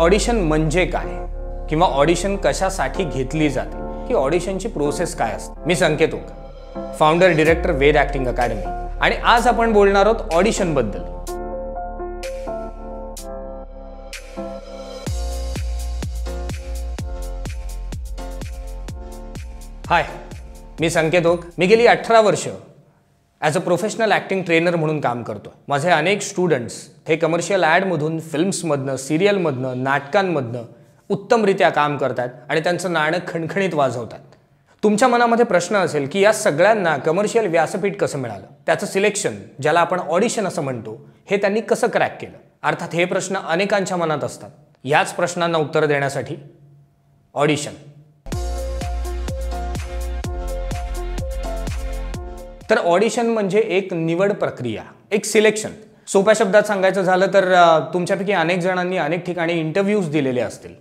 audition म्हणजे काय किंवा ऑडिशन कशासाठी घेतली जाते की ऑडिशनची प्रोसेस काय असते मी Sanket founder director Ved acting academy आणि आज आपण बोलणार आहोत ऑडिशनबद्दल हाय मी संकेत ओक मी गेली अठरा वर्ष as a professional acting trainer म्हणून काम करतो माझे अनेक स्टुडंट्स हे कमर्शियल ॲडमधून फिल्म्समधनं सिरियलमधनं नाटकांमधनं उत्तमरित्या काम करतात आणि त्यांचं नाणं खणखणीत वाजवतात तुमच्या मनामध्ये प्रश्न असेल की या सगळ्यांना कमर्शियल व्यासपीठ कसं मिळालं त्याचं सिलेक्शन ज्याला आपण ऑडिशन असं म्हणतो हे त्यांनी कसं क्रॅक केलं अर्थात हे प्रश्न अनेकांच्या मनात असतात याच प्रश्नांना उत्तर देण्यासाठी ऑडिशन तर ऑडिशन म्हणजे एक निवड प्रक्रिया एक सिलेक्शन सोप्या शब्दात सांगायचं झालं तर तुमच्यापैकी अनेक जणांनी अनेक ठिकाणी इंटरव्ह्यूज दिलेले असतील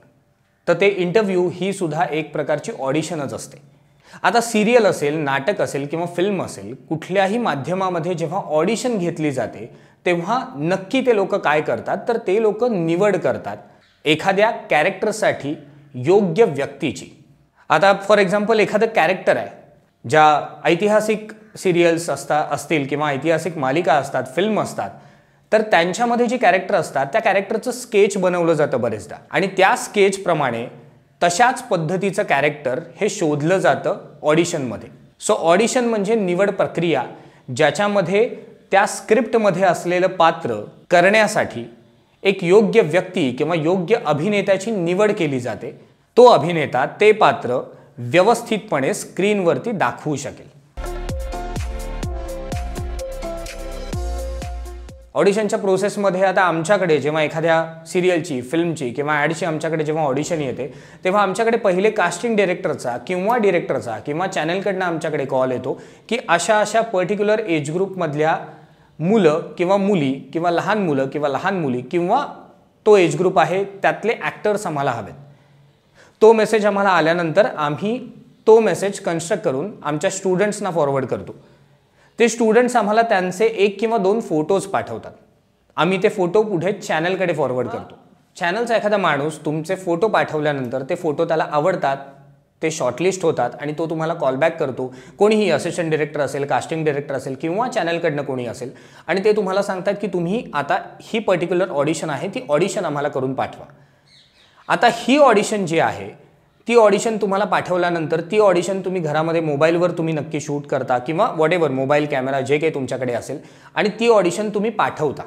तर ते इंटरव्ह्यू ही सुद्धा एक प्रकारची ऑडिशनच असते आता सिरियल असेल नाटक असेल किंवा फिल्म असेल कुठल्याही माध्यमामध्ये जेव्हा ऑडिशन घेतली जाते तेव्हा नक्की ते लोक काय करतात तर ते लोक निवड करतात एखाद्या कॅरेक्टरसाठी योग्य व्यक्तीची आता फॉर एक्झाम्पल एखादं कॅरेक्टर आहे ज्या ऐतिहासिक सिरियल्स असता असतील किंवा ऐतिहासिक मालिका असतात फिल्म असतात तर त्यांच्यामध्ये जी कॅरेक्टर असतात त्या कॅरेक्टरचं स्केच बनवलं जातं बरेचदा आणि त्या स्केचप्रमाणे तशाच पद्धतीचं कॅरेक्टर हे शोधलं जातं ऑडिशनमध्ये सो ऑडिशन म्हणजे निवड प्रक्रिया ज्याच्यामध्ये त्या स्क्रिप्टमध्ये असलेलं पात्र करण्यासाठी एक योग्य व्यक्ती किंवा योग्य अभिनेत्याची निवड केली जाते तो अभिनेता ते पात्र व्यवस्थितपणे स्क्रीनवरती दाखवू शकेल ऑडिशनच्या प्रोसेसमध्ये आता आमच्याकडे जेव्हा एखाद्या सिरियलची फिल्मची किंवा ॲडची आमच्याकडे जेव्हा ऑडिशन येते तेव्हा आमच्याकडे पहिले कास्टिंग डिरेक्टरचा किंवा डिरेक्टरचा किंवा चॅनलकडनं आमच्याकडे कॉल येतो की अशा अशा पर्टिक्युलर एज ग्रुपमधल्या मुलं किंवा मुली किंवा लहान मुलं किंवा लहान मुली किंवा तो एज ग्रुप आहे त्यातले ॲक्टर्स आम्हाला हवेत तो मेसेज आम्हाला आल्यानंतर आम्ही तो मेसेज कन्स्ट्रक्ट करून आमच्या स्टुडंट्सना फॉरवर्ड करतो ते स्टुडंट्स आम्हाला त्यांचे एक किंवा दोन फोटोज पाठवतात आम्ही ते फोटो पुढे चॅनलकडे फॉरवर्ड करतो चॅनलचा एखादा माणूस तुमचे फोटो पाठवल्यानंतर ते फोटो त्याला आवडतात ते शॉर्टलिस्ट होतात आणि तो तुम्हाला कॉलबॅक करतो कोणीही असिस्टंट डिरेक्टर असेल कास्टिंग डिरेक्टर असेल किंवा चॅनलकडनं कोणी असेल आणि ते तुम्हाला सांगतात की तुम्ही आता ही पर्टिक्युलर ऑडिशन आहे ती ऑडिशन आम्हाला करून पाठवा आता ही ऑडिशन जी आहे ती ऑडिशन तुम्हाला पाठवल्यानंतर ती ऑडिशन तुम्ही घरामध्ये मोबाईलवर तुम्ही नक्की शूट करता किंवा वॉट मोबाईल कॅमेरा जे काही तुमच्याकडे असेल आणि ती ऑडिशन तुम्ही पाठवता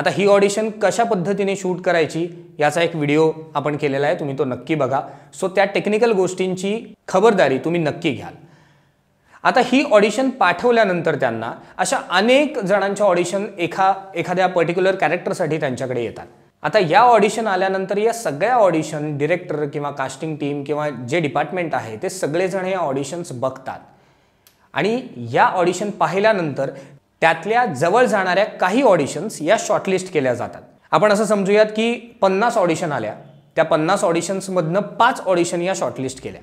आता ही ऑडिशन कशा पद्धतीने शूट करायची याचा एक व्हिडिओ आपण केलेला आहे तुम्ही तो नक्की बघा सो त्या टेक्निकल गोष्टींची खबरदारी तुम्ही नक्की घ्याल आता ही ऑडिशन पाठवल्यानंतर त्यांना अशा अनेक जणांच्या ऑडिशन एखा एखाद्या पर्टिक्युलर कॅरेक्टरसाठी त्यांच्याकडे येतात आता या ऑडिशन आल्यानंतर या सगळ्या ऑडिशन डिरेक्टर किंवा कास्टिंग टीम किंवा जे डिपार्टमेंट आहे ते सगळेजण या ऑडिशन्स बघतात आणि या ऑडिशन पाहिल्यानंतर त्यातल्या जवळ जाणाऱ्या काही ऑडिशन्स या शॉर्टलिस्ट केल्या जातात आपण असं समजूयात की पन्नास ऑडिशन आल्या त्या पन्नास ऑडिशन्समधनं पाच ऑडिशन या शॉर्टलिस्ट केल्या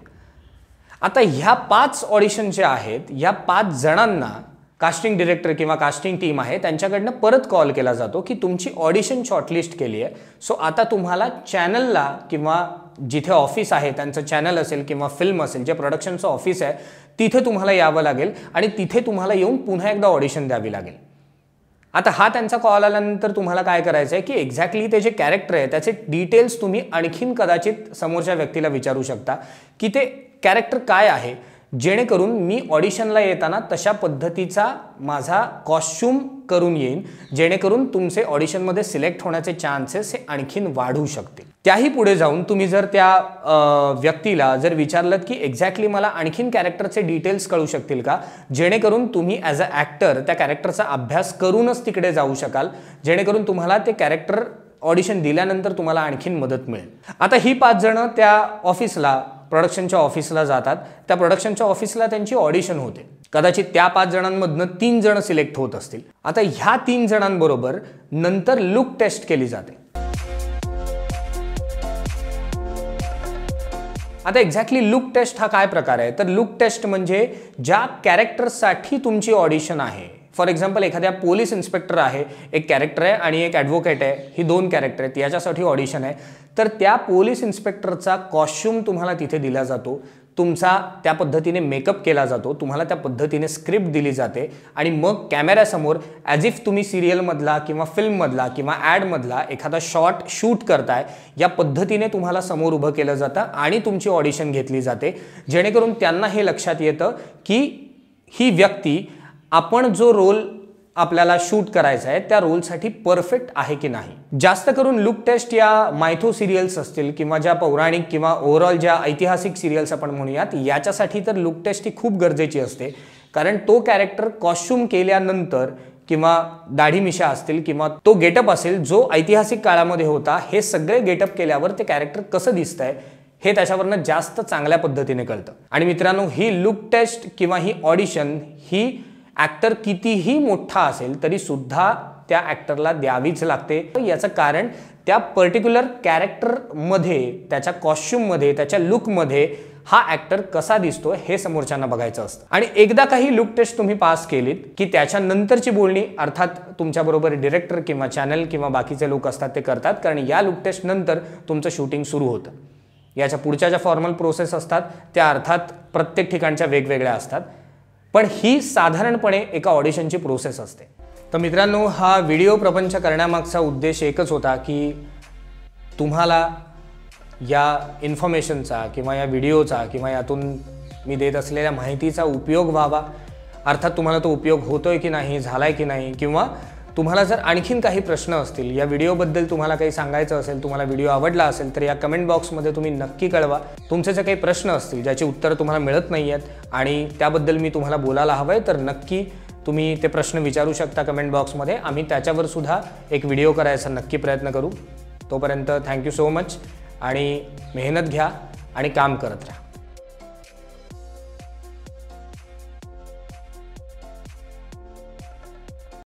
आता ह्या पाच ऑडिशन ज्या आहेत ह्या पाच जणांना कास्टिंग डिरेक्टर किंवा कास्टिंग टीम आहे त्यांच्याकडनं परत कॉल केला जातो की तुमची ऑडिशन शॉर्टलिस्ट केली आहे सो आता तुम्हाला चॅनलला किंवा जिथे ऑफिस आहे त्यांचं चॅनल असेल किंवा फिल्म असेल जे प्रोडक्शनचं ऑफिस आहे तिथे तुम्हाला यावं लागेल आणि तिथे तुम्हाला येऊन पुन्हा एकदा ऑडिशन द्यावी लागेल आता हा त्यांचा कॉल आल्यानंतर तुम्हाला काय करायचं आहे की एक्झॅक्टली ते जे कॅरेक्टर आहे त्याचे डिटेल्स तुम्ही आणखीन कदाचित समोरच्या व्यक्तीला विचारू शकता की ते कॅरेक्टर काय आहे जेणेकरून मी ऑडिशनला येताना तशा पद्धतीचा माझा कॉस्च्युम करून येईन जेणेकरून तुमचे ऑडिशनमध्ये सिलेक्ट होण्याचे चान्सेस हे आणखी वाढू शकतील त्याही पुढे जाऊन तुम्ही जर त्या व्यक्तीला जर विचारलं की एक्झॅक्टली मला आणखीन कॅरेक्टरचे डिटेल्स कळू शकतील का जेणेकरून तुम्ही ॲज अ ॲक्टर त्या कॅरेक्टरचा अभ्यास करूनच तिकडे जाऊ शकाल जेणेकरून तुम्हाला ते कॅरेक्टर ऑडिशन दिल्यानंतर तुम्हाला आणखीन मदत मिळेल आता ही पाच जणं त्या ऑफिसला प्रोडक्शनच्या ऑफिसला जातात त्या प्रोडक्शनच्या ऑफिसला त्यांची ऑडिशन होते कदाचित त्या पाच जणांमधनं तीन जण सिलेक्ट होत असतील आता ह्या तीन जणांबरोबर नंतर लुक टेस्ट केली जाते आता एक्झॅक्टली लुक टेस्ट हा काय प्रकार आहे तर लुक टेस्ट म्हणजे ज्या कॅरेक्टरसाठी तुमची ऑडिशन आहे फॉर एक्झाम्पल एखाद्या पोलीस इन्स्पेक्टर आहे एक कॅरेक्टर आहे आणि एक ॲडव्होकेट आहे ही दोन कॅरेक्टर आहेत याच्यासाठी ऑडिशन आहे तर त्या पोलीस इन्स्पेक्टरचा कॉस्च्युम तुम्हाला तिथे दिला जातो तुमचा त्या पद्धतीने मेकअप केला जातो तुम्हाला त्या पद्धतीने स्क्रिप्ट दिली जाते आणि मग कॅमेऱ्यासमोर ॲज इफ तुम्ही सिरियलमधला किंवा फिल्ममधला किंवा ॲडमधला एखादा शॉट शूट करताय या पद्धतीने तुम्हाला समोर उभं केलं जातं आणि तुमची ऑडिशन घेतली जाते जेणेकरून त्यांना हे लक्षात येतं की ही व्यक्ती आपण जो रोल आपल्याला शूट करायचा आहे त्या रोलसाठी परफेक्ट आहे की नाही जास्त करून लुक टेस्ट या मायथो सिरियल्स असतील किंवा ज्या पौराणिक किंवा ओव्हरऑल ज्या ऐतिहासिक सिरियल्स आपण म्हणूयात याच्यासाठी तर लुक टेस्ट ही खूप गरजेची असते कारण तो कॅरेक्टर कॉस्ट्युम केल्यानंतर किंवा दाढी मिशा असतील किंवा तो गेटअप असेल जो ऐतिहासिक काळामध्ये होता हे सगळे गेटअप केल्यावर ते कॅरेक्टर कसं दिसतंय हे त्याच्यावरनं जास्त चांगल्या पद्धतीने कळतं आणि मित्रांनो ही लुक टेस्ट किंवा ही ऑडिशन ही ॲक्टर कितीही मोठा असेल तरीसुद्धा त्या ॲक्टरला द्यावीच लागते याचं कारण त्या पर्टिक्युलर कॅरेक्टरमध्ये त्याच्या कॉस्ट्युममध्ये त्याच्या लुकमध्ये हा ॲक्टर कसा दिसतो हे समोरच्यांना बघायचं असतं आणि एकदा काही लुक टेस्ट तुम्ही पास केलीत की त्याच्यानंतरची बोलणी अर्थात तुमच्याबरोबर डिरेक्टर किंवा चॅनल किंवा बाकीचे लोक असतात ते करतात कारण या लुक टेस्ट नंतर तुमचं शूटिंग सुरू होतं याच्या पुढच्या ज्या फॉर्मल प्रोसेस असतात त्या अर्थात प्रत्येक ठिकाणच्या वेगवेगळ्या असतात पण ही साधारणपणे एका ऑडिशनची प्रोसेस असते तर मित्रांनो हा व्हिडिओ प्रपंच करण्यामागचा उद्देश एकच होता की तुम्हाला या इन्फॉर्मेशनचा किंवा या व्हिडिओचा किंवा यातून मी देत असलेल्या माहितीचा उपयोग व्हावा अर्थात तुम्हाला तो उपयोग होतोय की नाही झालाय की नाही किंवा तुम्हाला जर आणखीन काही प्रश्न असतील या व्हिडिओबद्दल तुम्हाला काही सांगायचं असेल तुम्हाला व्हिडिओ आवडला असेल तर या कमेंट बॉक्समध्ये तुम्ही नक्की कळवा तुमचे जे काही प्रश्न असतील ज्याची उत्तरं तुम्हाला मिळत नाही आहेत आणि त्याबद्दल मी तुम्हाला बोलायला हवं आहे तर नक्की तुम्ही ते प्रश्न विचारू शकता कमेंट बॉक्समध्ये आम्ही त्याच्यावर सुद्धा एक व्हिडिओ करायचा नक्की प्रयत्न करू तोपर्यंत थँक्यू सो मच आणि मेहनत घ्या आणि काम करत राहा